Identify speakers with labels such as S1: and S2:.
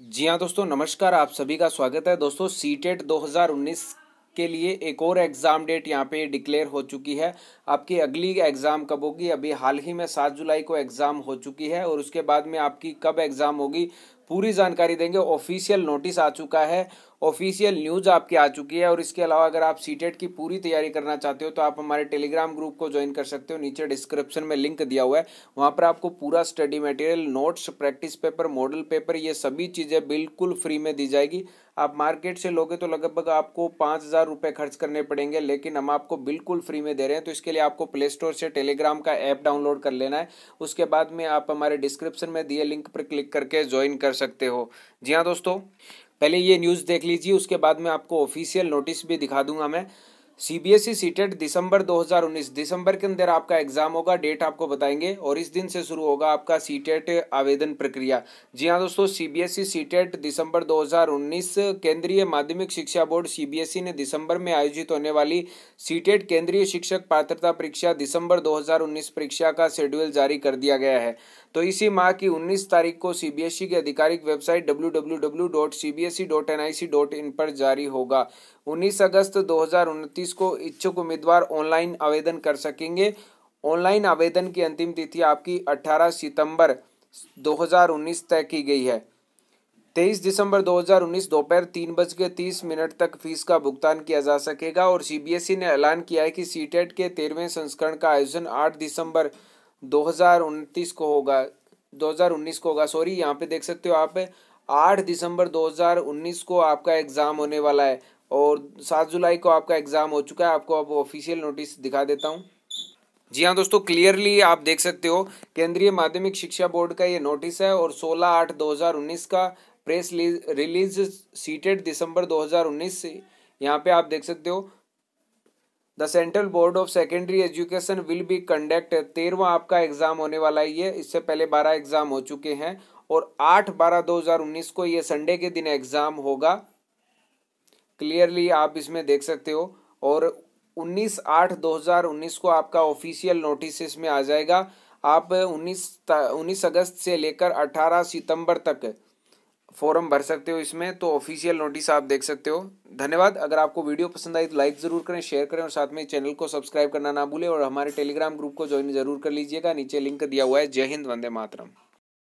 S1: जी हाँ दोस्तों नमस्कार आप सभी का स्वागत है दोस्तों सी टेट e दो के लिए एक और एग्ज़ाम डेट यहाँ पे डिक्लेयर हो चुकी है आपकी अगली एग्ज़ाम कब होगी अभी हाल ही में सात जुलाई को एग्ज़ाम हो चुकी है और उसके बाद में आपकी कब एग्ज़ाम होगी पूरी जानकारी देंगे ऑफिशियल नोटिस आ चुका है ऑफिशियल न्यूज़ आपकी आ चुकी है और इसके अलावा अगर आप सी e की पूरी तैयारी करना चाहते हो तो आप हमारे टेलीग्राम ग्रुप को ज्वाइन कर सकते हो नीचे डिस्क्रिप्शन में लिंक दिया हुआ है वहाँ पर आपको पूरा study material notes practice paper model paper ये सभी चीज़ें बिल्कुल फ्री में दी जाएगी आप मार्केट से लोगे तो लगभग आपको पाँच हज़ार रुपये खर्च करने पड़ेंगे लेकिन हम आपको बिल्कुल फ्री में दे रहे हैं तो इसके लिए आपको प्ले स्टोर से टेलीग्राम का ऐप डाउनलोड कर लेना है उसके बाद में आप हमारे डिस्क्रिप्शन में दिए लिंक पर क्लिक करके ज्वाइन कर सकते सकते हो जी हाँ दोस्तों पहले ये न्यूज़ देख लीजिए उसके बाद में आपको ऑफिशियल नोटिस भी दिखा दूंगा मैं सीबीएसई सीटेट दिसंबर 2019 दिसंबर के अंदर आपका एग्जाम होगा डेट आपको बताएंगे और इस दिन से शुरू होगा आपका सीटेट आवेदन प्रक्रिया जी हाँ दोस्तों सीबीएसई सीटेट दिसंबर 2019 केंद्रीय माध्यमिक शिक्षा बोर्ड सीबीएसई e ने दिसंबर में आयोजित होने वाली सीटेट केंद्रीय शिक्षक पात्रता परीक्षा दिसंबर उन्नीस परीक्षा का शेड्यूल जारी कर दिया गया है तो इसी माह की 19 तारीख को सीबीएसई e की आधिकारिक वेबसाइट डब्ल्यू e पर जारी होगा उन्नीस अगस्त दो को इच्छुक उम्मीदवार ऑनलाइन आवेदन कर सकेंगे ऑनलाइन आवेदन की अंतिम तिथि आपकी 18 सितंबर 2019 तय की गई है 23 दिसंबर 2019 दोपहर तीन बज के तीस मिनट तक फीस का भुगतान किया जा सकेगा और सीबीएसई ने ऐलान किया है कि सीटेट के तेरहवें संस्करण का आयोजन 8 दिसंबर 2019 को होगा 2019 को होगा सॉरी यहाँ पे देख सकते हो आप 8 दिसंबर 2019 को आपका एग्ज़ाम होने वाला है और सात जुलाई को आपका एग्ज़ाम हो चुका है आपको अब ऑफिशियल नोटिस दिखा देता हूँ जी हाँ दोस्तों क्लियरली आप देख सकते हो केंद्रीय माध्यमिक शिक्षा बोर्ड का ये नोटिस है और 16 आठ 2019 का प्रेस रिलीज सीटेड दिसंबर 2019 से यहाँ पे आप देख सकते हो the Central Board of Secondary Education will be conduct तेरहवा आपका एग्जाम होने वाला ही है इससे पहले बारह एग्जाम हो चुके हैं और आठ बारह दो हजार उन्नीस को ये संडे के दिन एग्जाम होगा क्लियरली आप इसमें देख सकते हो और 19 आठ 2019 को आपका ऑफिशियल नोटिस इसमें आ जाएगा आप 19 19 अगस्त से लेकर 18 सितंबर तक फॉर्म भर सकते हो इसमें तो ऑफिशियल नोटिस आप देख सकते हो धन्यवाद अगर आपको वीडियो पसंद आई तो लाइक ज़रूर करें शेयर करें और साथ में चैनल को सब्सक्राइब करना ना भूलें और हमारे टेलीग्राम ग्रुप को ज्वाइन जरूर कर लीजिएगा नीचे लिंक दिया हुआ है जय हिंद वंदे मातरम